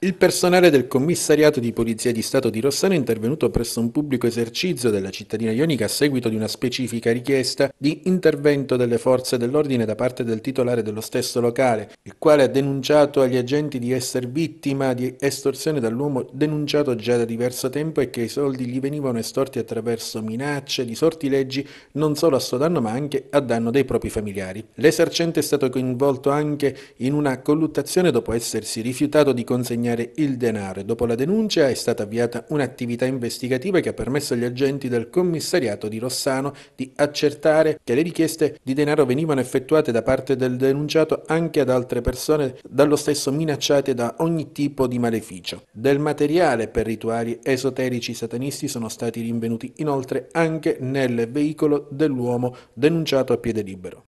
Il personale del Commissariato di Polizia di Stato di Rossano è intervenuto presso un pubblico esercizio della cittadina ionica a seguito di una specifica richiesta di intervento delle forze dell'ordine da parte del titolare dello stesso locale, il quale ha denunciato agli agenti di essere vittima di estorsione dall'uomo denunciato già da diverso tempo e che i soldi gli venivano estorti attraverso minacce di sortileggi non solo a suo danno ma anche a danno dei propri familiari. L'esercente è stato coinvolto anche in una colluttazione dopo essersi rifiutato di consegnare guadagnare il denaro. Dopo la denuncia è stata avviata un'attività investigativa che ha permesso agli agenti del commissariato di Rossano di accertare che le richieste di denaro venivano effettuate da parte del denunciato anche ad altre persone dallo stesso minacciate da ogni tipo di maleficio. Del materiale per rituali esoterici satanisti sono stati rinvenuti inoltre anche nel veicolo dell'uomo denunciato a piede libero.